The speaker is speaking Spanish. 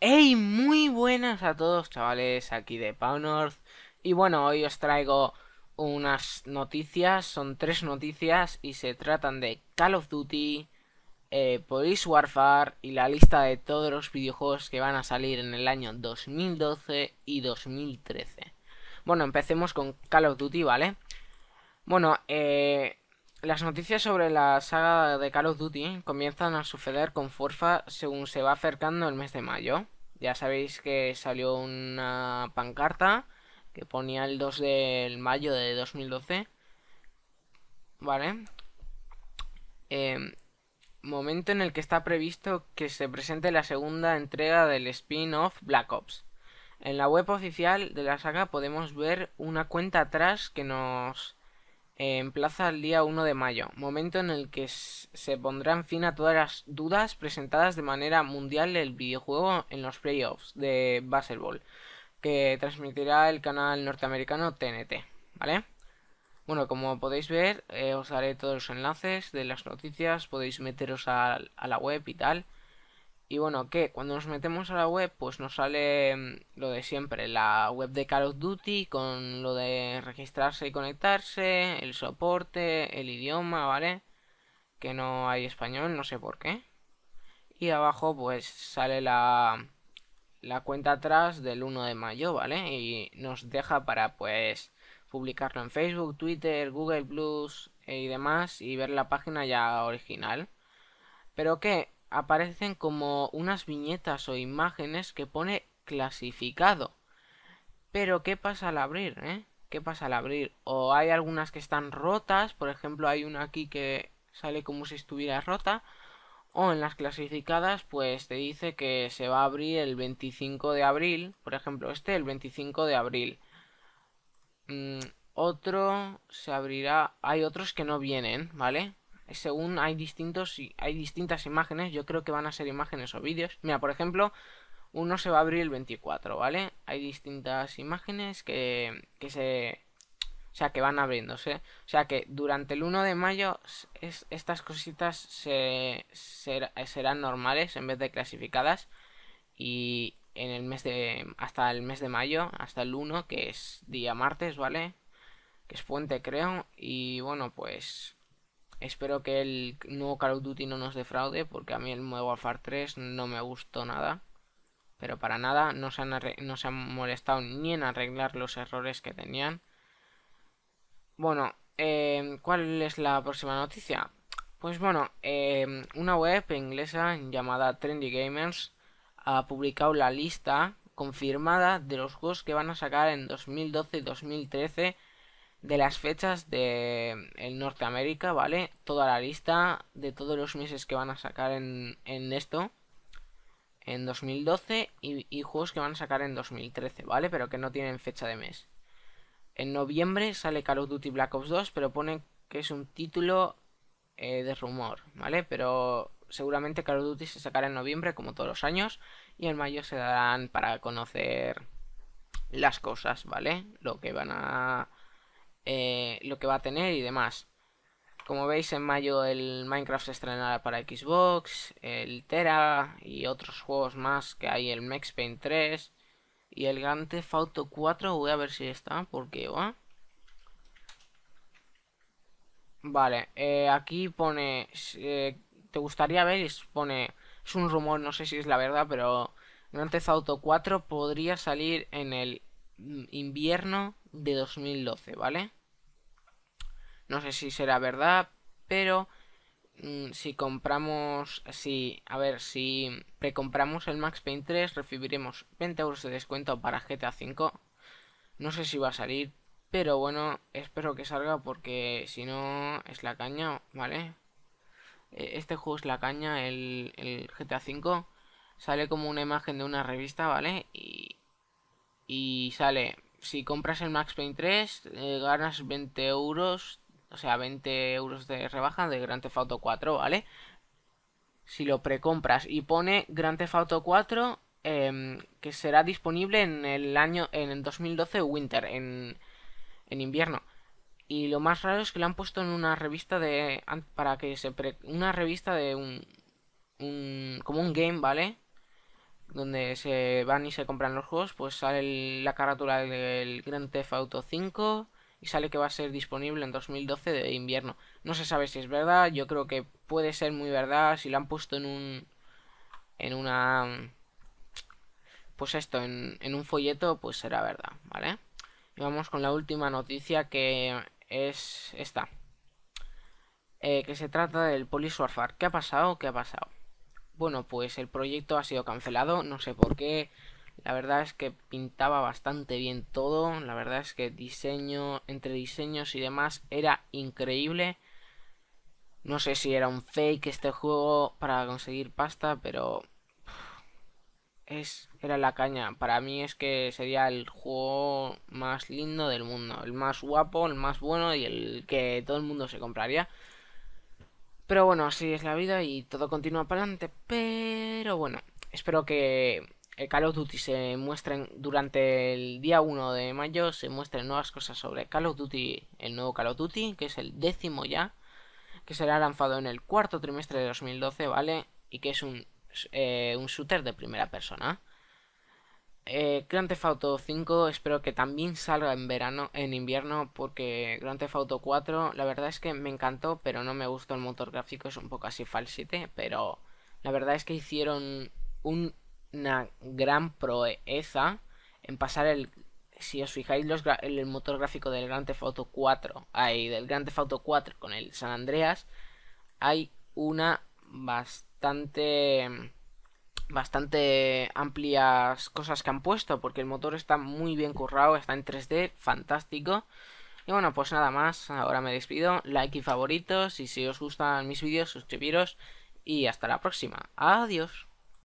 Hey, muy buenas a todos chavales, aquí de north Y bueno, hoy os traigo unas noticias, son tres noticias y se tratan de Call of Duty, eh, Police Warfare y la lista de todos los videojuegos que van a salir en el año 2012 y 2013. Bueno, empecemos con Call of Duty, ¿vale? Bueno, eh, las noticias sobre la saga de Call of Duty comienzan a suceder con fuerza según se va acercando el mes de mayo. Ya sabéis que salió una pancarta que ponía el 2 de mayo de 2012. ¿Vale? Em, momento en el que está previsto que se presente la segunda entrega del spin-off Black Ops. En la web oficial de la saga podemos ver una cuenta atrás que nos en plaza el día 1 de mayo, momento en el que se pondrán fin a todas las dudas presentadas de manera mundial del videojuego en los playoffs de Basketball, que transmitirá el canal norteamericano TNT, ¿vale? Bueno, como podéis ver, eh, os daré todos los enlaces de las noticias, podéis meteros a, a la web y tal. Y bueno, que cuando nos metemos a la web, pues nos sale mm, lo de siempre, la web de Call of Duty con lo de registrarse y conectarse, el soporte, el idioma, ¿vale? Que no hay español, no sé por qué. Y abajo pues sale la, la cuenta atrás del 1 de mayo, ¿vale? Y nos deja para pues publicarlo en Facebook, Twitter, Google Plus eh, y demás y ver la página ya original. Pero que aparecen como unas viñetas o imágenes que pone clasificado. Pero ¿qué pasa al abrir? Eh? ¿Qué pasa al abrir? O hay algunas que están rotas, por ejemplo hay una aquí que sale como si estuviera rota. O en las clasificadas pues te dice que se va a abrir el 25 de abril, por ejemplo este el 25 de abril. Mm, otro se abrirá, hay otros que no vienen, ¿vale? según hay distintos hay distintas imágenes, yo creo que van a ser imágenes o vídeos. Mira, por ejemplo, uno se va a abrir el 24, ¿vale? Hay distintas imágenes que, que se o sea, que van abriéndose. O sea, que durante el 1 de mayo estas cositas se, serán normales en vez de clasificadas. Y en el mes de hasta el mes de mayo, hasta el 1, que es día martes, ¿vale? Que es puente, creo. Y bueno, pues Espero que el nuevo Call of Duty no nos defraude, porque a mí el nuevo Warfare 3 no me gustó nada. Pero para nada, no se han, molestado ni en arreglar los errores que tenían. Bueno, em, ¿cuál es la próxima noticia? Pues bueno, em, una web inglesa llamada Trendy Gamers ha publicado la lista confirmada de los juegos que van a sacar en 2012 y 2013 de las fechas de el Norteamérica, ¿vale? Toda la lista de todos los meses que van a sacar en, en esto, en 2012, y, y, juegos que van a sacar en 2013, ¿vale? Pero que no tienen fecha de mes. En noviembre sale Call of Duty Black Ops 2, pero pone que es un título eh, de rumor, ¿vale? Pero seguramente Call of Duty se sacará en noviembre, como todos los años, y en mayo se darán para conocer las cosas, ¿vale? Lo que van a eh, lo que va a tener y demás. Como veis, en mayo el Minecraft se estrenará para Xbox, el Tera y otros juegos más que hay, el Max Payne 3 y el Grand Theft Auto 4. Voy a ver si está, porque va. Vale, eh, aquí pone, eh, te gustaría ver, pone, es un rumor, no sé si es la verdad, pero Grand Theft Auto 4 podría salir en el mm, invierno de 2012, ¿vale? No sé si será verdad, pero mm, si compramos, si, a ver, si precompramos el Max Payne 3, recibiremos 20 euros de descuento para GTA V. No sé si va a salir, pero bueno, espero que salga porque si no es la caña, ¿vale? E, este juego es la caña, el, GTA V. Sale como una imagen de una revista, ¿vale? Y, sale, si compras el Max Payne 3, eh, ganas 20 euros o sea, 20 euros de rebaja de Grand Theft Auto 4, ¿vale? Si lo precompras y pone Grand Theft Auto 4, em, que será disponible en el año, en el 2012 Winter, en, en invierno. Y lo más raro es que lo han puesto en una revista de, para que se, una revista de un, un, como un game, ¿vale? donde se van y se compran los juegos, pues sale la carátula del Grand Theft Auto 5, y sale que va a ser disponible en 2012 de invierno. No se sabe si es verdad, yo creo que puede ser muy verdad, si lo han puesto en un... en una... pues esto, en, un folleto, pues será verdad, ¿vale? Y vamos con la última noticia que es esta. Eh, que se trata del Poliswarfar, ¿Qué ha pasado? ¿Qué ha pasado? Bueno, pues el proyecto ha sido cancelado, no sé por qué, la verdad es que pintaba bastante bien todo. La verdad es que diseño, entre diseños y demás, era increíble. No sé si era un fake este juego para conseguir pasta, pero. Es, era la caña. Para mí es que sería el juego más lindo del mundo. El más guapo, el más bueno y el que todo el mundo se compraría. Pero bueno, así es la vida y todo continúa para adelante. Pero bueno, espero que eh, Call of Duty se muestren durante el día 1 de mayo, se muestren nuevas cosas sobre Call of Duty, el nuevo Call of Duty, que es el décimo ya, que será lanzado en el cuarto trimestre de 2012, ¿vale? Y que es eh, un, shooter de primera persona. Eh, Grand Theft Auto 5 espero que también salga en verano, en invierno, porque Grand Theft Auto 4 la verdad es que me encantó, pero no me gustó el motor gráfico, es un poco así falsite pero la verdad es que hicieron un una gran proeza en pasar el si os fijáis los el, motor gráfico del Grand Theft 4, ahí del Grand Theft 4 con el San Andreas, hay una bastante bastante amplias cosas que han puesto porque el motor está muy bien currado, está en 3D, fantástico. Y bueno, pues nada más, ahora me despido, like y favoritos y si os gustan mis vídeos suscribiros y hasta la próxima. Adiós.